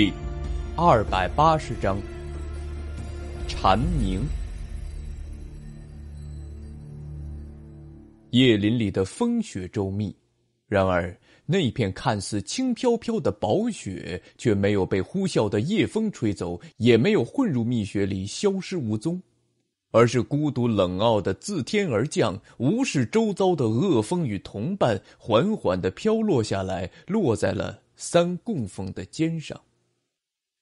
第二百八十章，蝉鸣。叶林里的风雪周密，然而那片看似轻飘飘的薄雪，却没有被呼啸的夜风吹走，也没有混入蜜雪里消失无踪，而是孤独冷傲的自天而降，无视周遭的恶风与同伴，缓缓的飘落下来，落在了三供奉的肩上。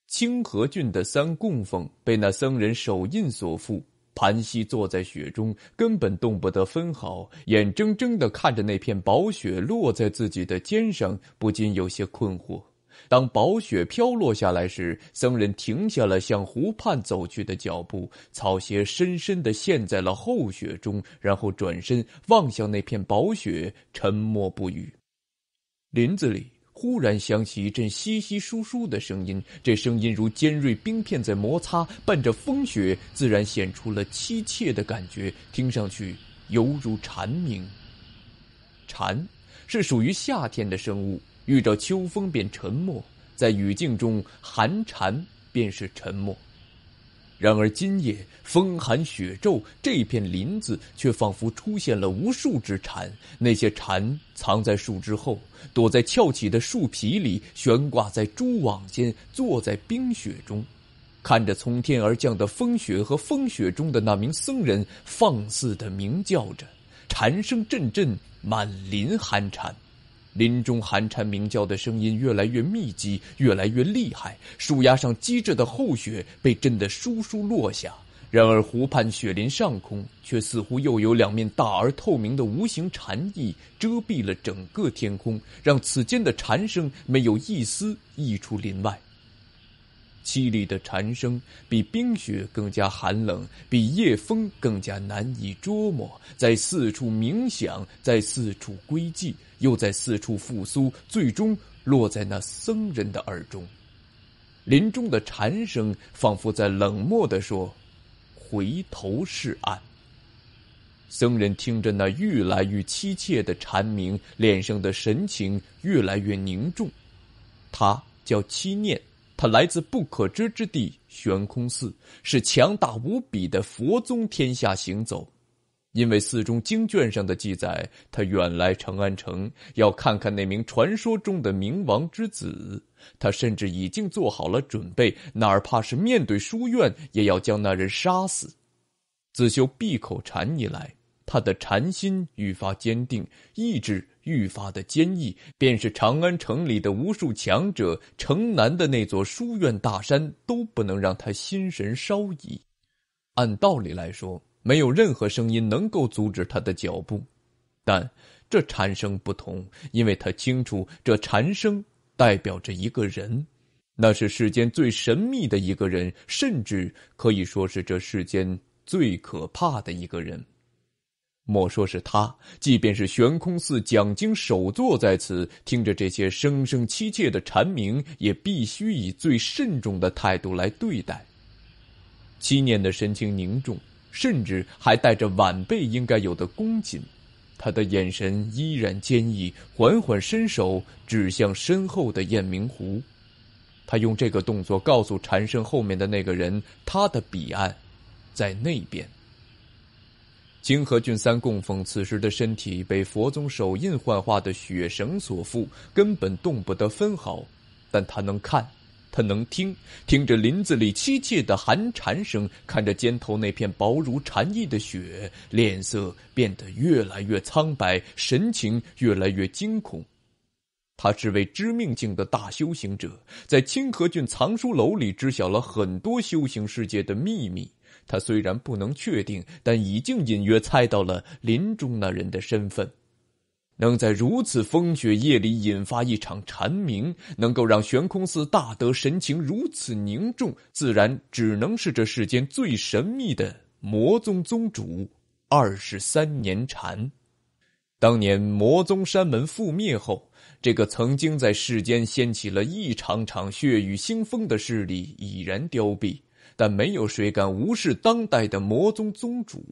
清河郡的三供奉被那僧人手印所缚，盘膝坐在雪中，根本动不得分毫，眼睁睁的看着那片薄雪落在自己的肩上，不禁有些困惑。当薄雪飘落下来时，僧人停下了向湖畔走去的脚步，草鞋深深的陷在了厚雪中，然后转身望向那片薄雪，沉默不语。林子里。忽然响起一阵稀稀疏疏的声音，这声音如尖锐冰片在摩擦，伴着风雪，自然显出了凄切的感觉，听上去犹如蝉鸣。蝉是属于夏天的生物，遇着秋风便沉默，在语境中，寒蝉便是沉默。然而今夜风寒雪骤，这片林子却仿佛出现了无数只蝉。那些蝉藏在树枝后，躲在翘起的树皮里，悬挂在蛛网间，坐在冰雪中，看着从天而降的风雪和风雪中的那名僧人放肆地鸣叫着，蝉声阵阵，满林酣蝉。林中寒蝉鸣叫的声音越来越密集，越来越厉害。树丫上积着的厚雪被震得簌簌落下。然而，湖畔雪林上空却似乎又有两面大而透明的无形蝉翼遮蔽了整个天空，让此间的蝉声没有一丝溢出林外。凄厉的蝉声比冰雪更加寒冷，比夜风更加难以捉摸，在四处鸣响，在四处归寂。又在四处复苏，最终落在那僧人的耳中。林中的蝉声仿佛在冷漠地说：“回头是岸。”僧人听着那愈来愈凄切的蝉鸣，脸上的神情越来越凝重。他叫七念，他来自不可知之地悬空寺，是强大无比的佛宗天下行走。因为寺中经卷上的记载，他远来长安城，要看看那名传说中的冥王之子。他甚至已经做好了准备，哪怕是面对书院，也要将那人杀死。自修闭口禅以来，他的禅心愈发坚定，意志愈发的坚毅。便是长安城里的无数强者，城南的那座书院大山，都不能让他心神稍移。按道理来说。没有任何声音能够阻止他的脚步，但这蝉声不同，因为他清楚，这蝉声代表着一个人，那是世间最神秘的一个人，甚至可以说是这世间最可怕的一个人。莫说是他，即便是悬空寺讲经首座在此听着这些声声凄切的蝉鸣，也必须以最慎重的态度来对待。七念的神情凝重。甚至还带着晚辈应该有的恭谨，他的眼神依然坚毅，缓缓伸手指向身后的雁鸣湖。他用这个动作告诉缠身后面的那个人，他的彼岸，在那边。清河郡三供奉此时的身体被佛宗手印幻化的血绳所缚，根本动不得分毫，但他能看。他能听听着林子里凄切的寒蝉声，看着肩头那片薄如蝉翼的雪，脸色变得越来越苍白，神情越来越惊恐。他是位知命境的大修行者，在清河郡藏书楼里知晓了很多修行世界的秘密。他虽然不能确定，但已经隐约猜到了林中那人的身份。能在如此风雪夜里引发一场蝉鸣，能够让悬空寺大德神情如此凝重，自然只能是这世间最神秘的魔宗宗主。二十三年蝉，当年魔宗山门覆灭后，这个曾经在世间掀起了一场场血雨腥风的势力已然凋敝，但没有谁敢无视当代的魔宗宗主。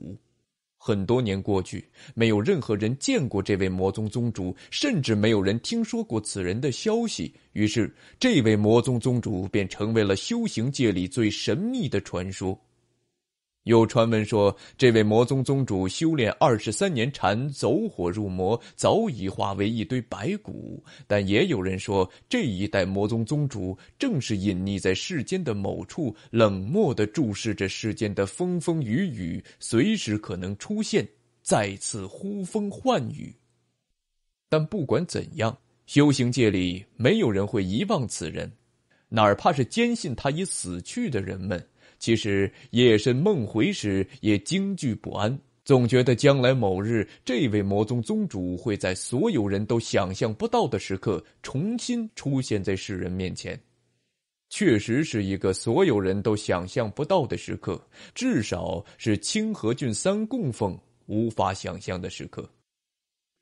很多年过去，没有任何人见过这位魔宗宗主，甚至没有人听说过此人的消息。于是，这位魔宗宗主便成为了修行界里最神秘的传说。有传闻说，这位魔宗宗主修炼二十三年禅，走火入魔，早已化为一堆白骨。但也有人说，这一代魔宗宗主正是隐匿在世间的某处，冷漠的注视着世间的风风雨雨，随时可能出现，再次呼风唤雨。但不管怎样，修行界里没有人会遗忘此人，哪怕是坚信他已死去的人们。其实夜深梦回时也惊惧不安，总觉得将来某日，这位魔宗宗主会在所有人都想象不到的时刻重新出现在世人面前。确实是一个所有人都想象不到的时刻，至少是清河郡三供奉无法想象的时刻。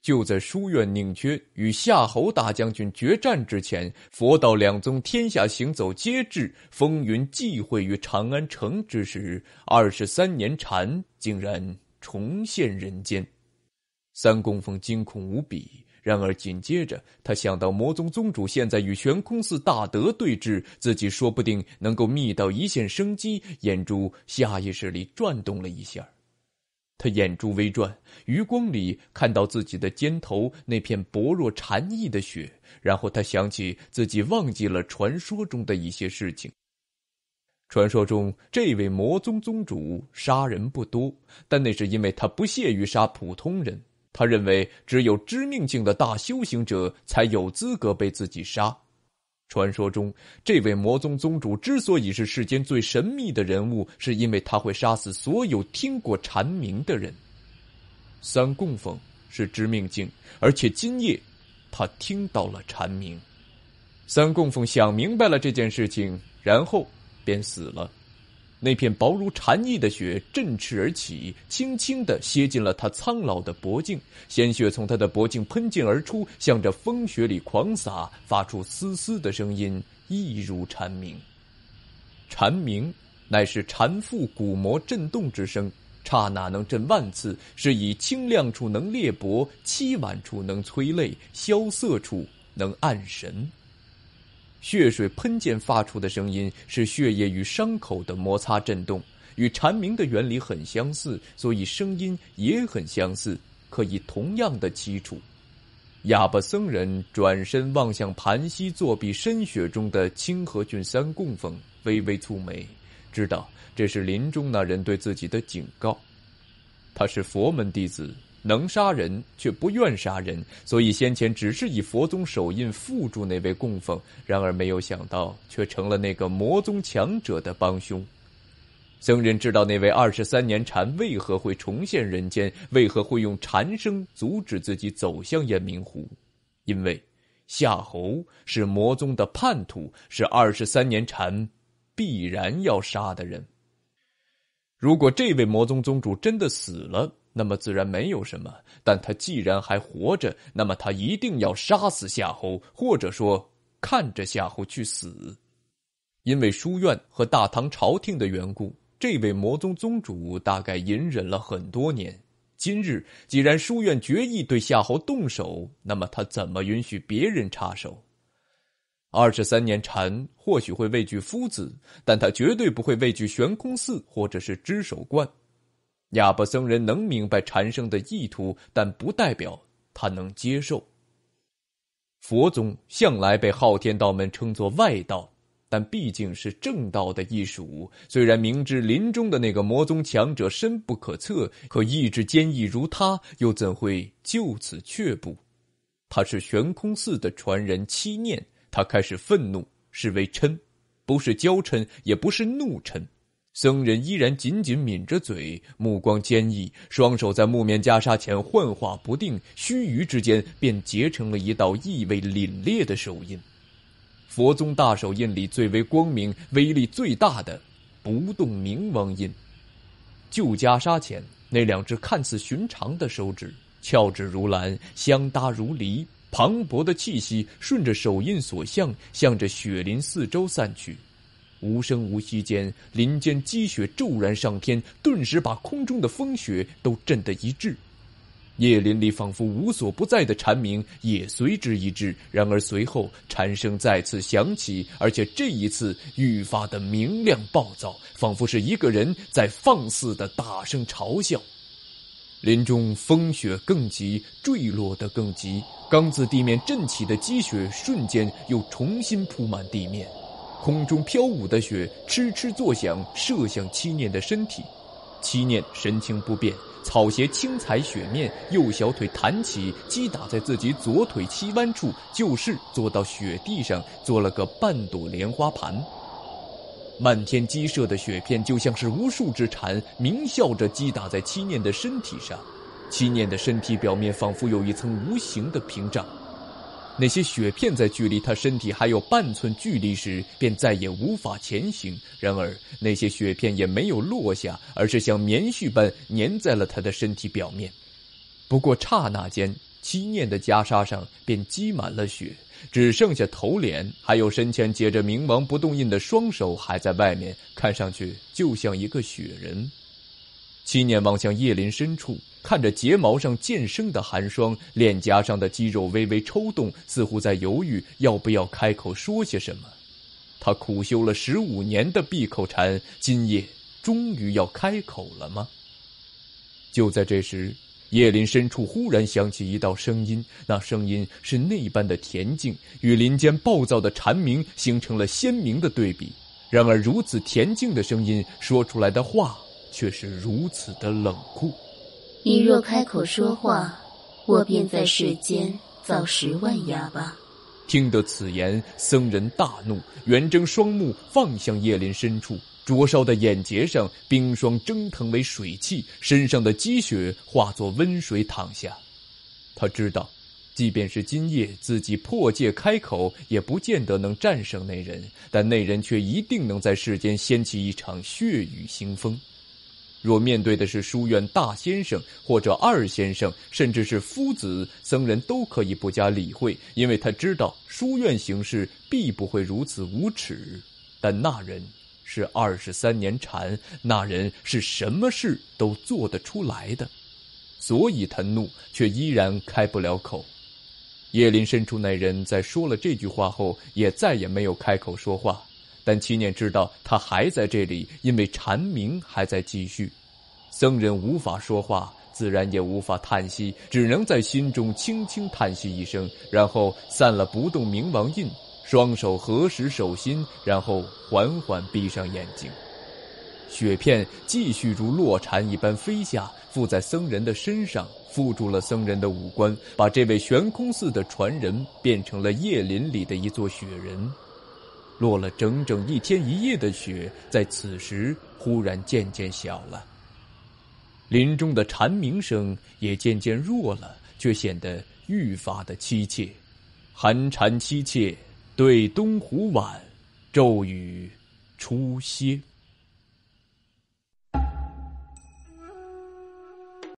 就在书院宁缺与夏侯大将军决战之前，佛道两宗天下行走皆至，风云际会于长安城之时，二十三年禅竟然重现人间。三公峰惊恐无比，然而紧接着他想到魔宗宗主现在与悬空寺大德对峙，自己说不定能够觅到一线生机，眼珠下意识里转动了一下。他眼珠微转，余光里看到自己的肩头那片薄若蝉翼的雪，然后他想起自己忘记了传说中的一些事情。传说中，这位魔宗宗主杀人不多，但那是因为他不屑于杀普通人。他认为，只有知命境的大修行者才有资格被自己杀。传说中，这位魔宗宗主之所以是世间最神秘的人物，是因为他会杀死所有听过蝉鸣的人。三供奉是知命境，而且今夜他听到了蝉鸣。三供奉想明白了这件事情，然后便死了。那片薄如蝉翼的雪振翅而起，轻轻地楔进了他苍老的脖颈，鲜血从他的脖颈喷溅而出，向着风雪里狂洒，发出嘶嘶的声音，一如蝉鸣。蝉鸣，乃是蝉腹鼓膜震动之声，刹那能震万次，是以清亮处能裂帛，凄婉处能催泪，萧瑟处能暗神。血水喷溅发出的声音是血液与伤口的摩擦震动，与蝉鸣的原理很相似，所以声音也很相似，可以同样的凄楚。哑巴僧人转身望向盘膝坐壁深雪中的清河郡三供奉，微微蹙眉，知道这是林中那人对自己的警告。他是佛门弟子。能杀人却不愿杀人，所以先前只是以佛宗手印缚住那位供奉。然而没有想到，却成了那个魔宗强者的帮凶。僧人知道那位二十三年禅为何会重现人间，为何会用禅声阻止自己走向雁鸣湖，因为夏侯是魔宗的叛徒，是二十三年禅必然要杀的人。如果这位魔宗宗主真的死了，那么自然没有什么，但他既然还活着，那么他一定要杀死夏侯，或者说看着夏侯去死。因为书院和大唐朝廷的缘故，这位魔宗宗主大概隐忍了很多年。今日既然书院决意对夏侯动手，那么他怎么允许别人插手？二十三年禅或许会畏惧夫子，但他绝对不会畏惧悬空寺或者是知守观。哑巴僧人能明白禅生的意图，但不代表他能接受。佛宗向来被昊天道门称作外道，但毕竟是正道的一属。虽然明知林中的那个魔宗强者深不可测，可意志坚毅如他，又怎会就此却步？他是悬空寺的传人七念，他开始愤怒，是为嗔，不是娇嗔，也不是怒嗔。僧人依然紧紧抿着嘴，目光坚毅，双手在木棉袈裟前幻化不定，须臾之间便结成了一道意味凛冽的手印——佛宗大手印里最为光明、威力最大的“不动明王印”。旧袈裟前那两只看似寻常的手指，翘指如兰，相搭如离，磅礴的气息顺着手印所向，向着雪林四周散去。无声无息间，林间积雪骤然上天，顿时把空中的风雪都震得一滞。夜林里仿佛无所不在的蝉鸣也随之一滞。然而随后，蝉声再次响起，而且这一次愈发的明亮暴躁，仿佛是一个人在放肆的大声嘲笑。林中风雪更急，坠落的更急。刚自地面震起的积雪，瞬间又重新铺满地面。空中飘舞的雪，哧哧作响，射向七念的身体。七念神情不变，草鞋轻踩雪面，右小腿弹起，击打在自己左腿膝弯处，就是坐到雪地上，做了个半朵莲花盘。漫天鸡射的雪片，就像是无数只蝉鸣笑着击打在七念的身体上，七念的身体表面仿佛有一层无形的屏障。那些雪片在距离他身体还有半寸距离时，便再也无法前行。然而，那些雪片也没有落下，而是像棉絮般粘在了他的身体表面。不过刹那间，七念的袈裟上便积满了雪，只剩下头脸，还有身前结着冥王不动印的双手还在外面，看上去就像一个雪人。七念望向叶林深处。看着睫毛上渐生的寒霜，脸颊上的肌肉微微抽动，似乎在犹豫要不要开口说些什么。他苦修了十五年的闭口禅，今夜终于要开口了吗？就在这时，叶林深处忽然响起一道声音，那声音是那般的恬静，与林间暴躁的蝉鸣形成了鲜明的对比。然而，如此恬静的声音说出来的话，却是如此的冷酷。你若开口说话，我便在世间造十万哑巴。听得此言，僧人大怒。圆睁双目放向叶林深处，灼烧的眼睫上冰霜蒸腾为水汽，身上的积雪化作温水淌下。他知道，即便是今夜自己破戒开口，也不见得能战胜那人，但那人却一定能在世间掀起一场血雨腥风。若面对的是书院大先生或者二先生，甚至是夫子、僧人，都可以不加理会，因为他知道书院行事必不会如此无耻。但那人是二十三年禅，那人是什么事都做得出来的，所以他怒，却依然开不了口。叶林深处，那人在说了这句话后，也再也没有开口说话。但七念知道他还在这里，因为蝉鸣还在继续。僧人无法说话，自然也无法叹息，只能在心中轻轻叹息一声，然后散了不动明王印，双手合十，手心，然后缓缓闭上眼睛。雪片继续如落蝉一般飞下，附在僧人的身上，附住了僧人的五官，把这位悬空寺的传人变成了夜林里的一座雪人。落了整整一天一夜的雪，在此时忽然渐渐小了。林中的蝉鸣声也渐渐弱了，却显得愈发的凄切。寒蝉凄切，对东湖晚，骤雨初歇。